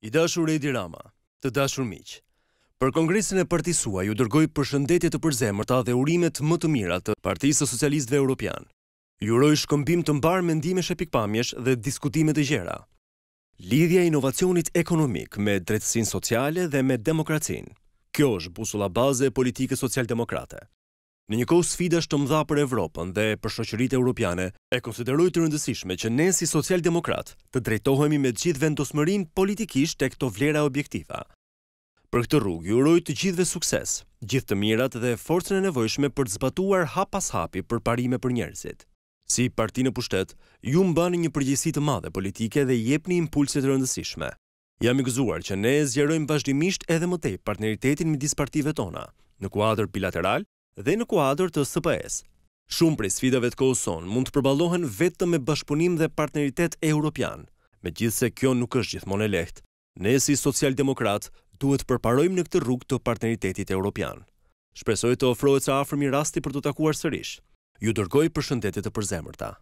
I dashur Redi Rama, të dashur miq. Për Kongresin e Partisë Suaj ju dërgoj përshëndetje të përzemërta dhe urimet më të mira të Partisë Socialistëve Evropiane. Ju uroj shkëmbim të mbar mendimesh e pikpamjesh dhe diskutime të gjera. Lidhja e inovacionit ekonomik me drejtësinë sociale dhe me demokracinë. Kjo është busulla baze e politikës socialdemokrate në një kohë sfida shtë mdha për Evropën dhe për shoqërit e Europiane, e konsideroj të rëndësishme që ne si social-demokrat të drejtohemi me gjithë vendosëmërin politikisht e këto vlera objektiva. Për këtë rrug, ju rojtë të gjithve sukses, gjithë të mirat dhe forcën e nevojshme për të zbatuar hapas hapi për parime për njerësit. Si parti në pushtet, ju më një përgjësit të madhe politike dhe jepni impulsit rëndësishme. Jam i gëzuar që ne zjerojmë vazhdimisht edhe mëtej partneritetin më dispartive tona, në kuadrë bilateral dhe në kuadrë të SPS. Shumë prej sfidave të kohëson mund të përbalohen vetëm me bashkëpunim dhe partneritet e Europian, me gjithse kjo nuk është gjithmonë e lehtë. Ne si socialdemokrat duhet përparojmë në këtë rrug të partneritetit e Europian. Shpresoj të ofrojët sa afrëmi rasti për të takuar sërish. Ju dërgoj për shëndetit të përzemërta.